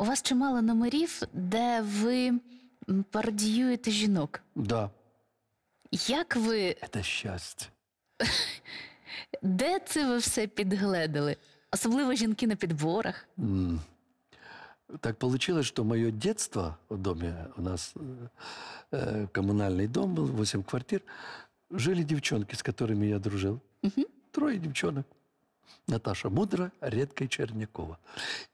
У вас чимало номерів, де ви пародіюєте жінок. Да. Як ви. Це щастя. Де це ви все підгледали? Особливо жінки на підборах. Mm. Так получилось, що, моє детство в домі, у нас э, э коммунальный дом був, 8 квартир, жили девчонки, з которыми я дружил. Угу. Трое девчонок. Наташа Мудра, Редкой Чернякова.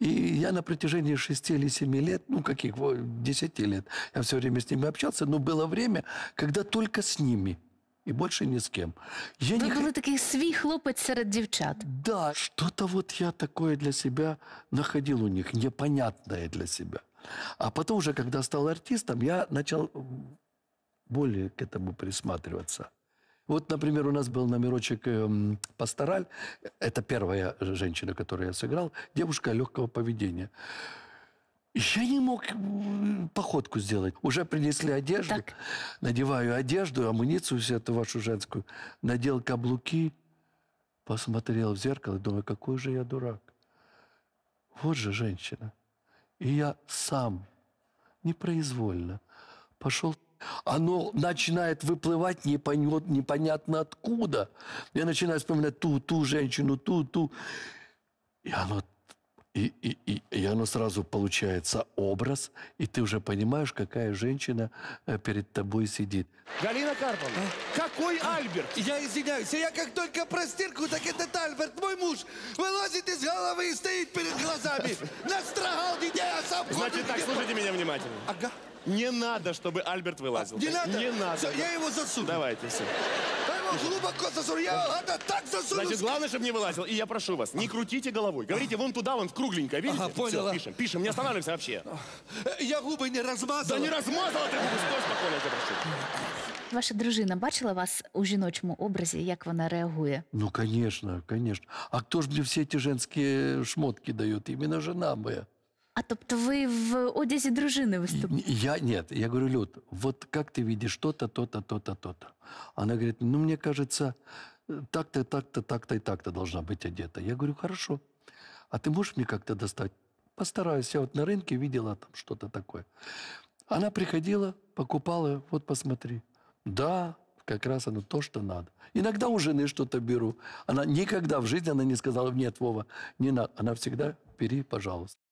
И я на протяжении шести или семи лет, ну, каких, десяти лет, я все время с ними общался, но было время, когда только с ними – и больше ни с кем. Я Вы не... были такие свій хлопець серед девчат. Да, что-то вот я такое для себя находил у них, непонятное для себя. А потом уже, когда стал артистом, я начал более к этому присматриваться. Вот, например, у нас был номерочек эм, «Пастораль». Это первая женщина, которую я сыграл. Девушка легкого поведения. Я не мог э, походку сделать. Уже принесли одежду. Так. Надеваю одежду, амуницию всю эту вашу женскую. Надел каблуки, посмотрел в зеркало, думаю, какой же я дурак. Вот же женщина. И я сам, непроизвольно, пошел оно начинает выплывать непонятно, откуда. Я начинаю вспоминать ту, ту женщину, ту, ту. И оно оно сразу получается образ, и ты уже понимаешь, какая женщина э, перед тобой сидит. Галина Карповна, а? какой Альберт? Я извиняюсь, я как только про стирку, так этот Альберт, мой муж, вылазит из головы и стоит перед глазами. Настрогал детей, а сам Значит так, слушайте меня внимательно. Ага. Не надо, чтобы Альберт вылазил. Не надо? Не надо. Все, я его засуну. Давайте, все. Я его глубоко засуну. Я это так засуну. Значит, главное, чтобы не вылазил. И я прошу вас, не крутите головой. Говорите, вон туда, вон кругленько видите? Ага, понял. Все, пишем, пишем, не останавливаемся вообще. Э, я губы не размазала. Да не размазала ти губи, стой спокійно, я тебе прошу. Ваша дружина бачила вас у жіночому образі, як вона реагує? Ну, конечно, конечно. А кто ж мне все эти женские шмотки дает? Именно жена моя. А тобто ви в одязі дружини виступали? Я нет, я говорю, Люд, вот как ты видишь то-то, то-то, то-то, то-то. Она говорит, ну мне кажется, так-то, так-то, так-то и так-то должна быть одета. Я говорю, хорошо. А ты можешь мне как-то достать Постараюсь. Я вот на рынке видела там что-то такое. Она приходила, покупала, вот посмотри. Да, как раз оно то, что надо. Иногда у жены что-то беру. Она никогда в жизни она не сказала, нет, Вова, не надо. Она всегда, бери, пожалуйста.